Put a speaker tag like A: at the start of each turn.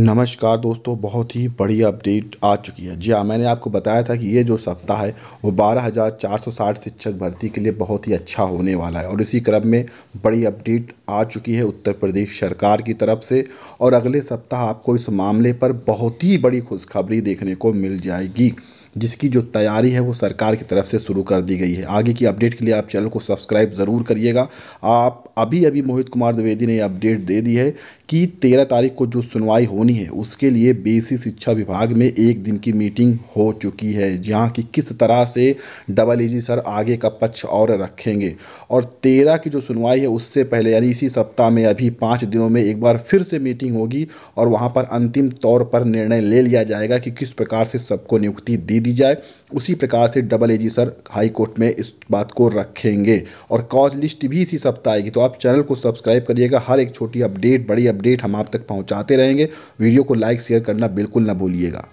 A: नमस्कार दोस्तों बहुत ही बड़ी अपडेट आ चुकी है जी हाँ मैंने आपको बताया था कि ये जो सप्ताह है वो 12,460 शिक्षक भर्ती के लिए बहुत ही अच्छा होने वाला है और इसी क्रम में बड़ी अपडेट आ चुकी है उत्तर प्रदेश सरकार की तरफ से और अगले सप्ताह आपको इस मामले पर बहुत ही बड़ी खुशखबरी देखने को मिल जाएगी जिसकी जो तैयारी है वो सरकार की तरफ से शुरू कर दी गई है आगे की अपडेट के लिए आप चैनल को सब्सक्राइब ज़रूर करिएगा आप अभी अभी मोहित कुमार द्विवेदी ने अपडेट दे दी है कि तेरह तारीख को जो सुनवाई होनी है उसके लिए बेसिक शिक्षा विभाग में एक दिन की मीटिंग हो चुकी है जहाँ की किस तरह से डबल ई सर आगे का पक्ष और रखेंगे और तेरह की जो सुनवाई है उससे पहले यानी इसी सप्ताह में अभी पाँच दिनों में एक बार फिर से मीटिंग होगी और वहाँ पर अंतिम तौर पर निर्णय ले लिया जाएगा कि किस प्रकार से सबको नियुक्ति दी दी जाए उसी प्रकार से double AG sir high court में इस बात को रखेंगे और कॉज लिस्ट भी इसी सप्ताह आएगी तो आप चैनल को सब्सक्राइब करिएगा हर एक छोटी अपडेट बड़ी अपडेट हम आप तक पहुँचाते रहेंगे वीडियो को लाइक शेयर करना बिल्कुल ना भूलिएगा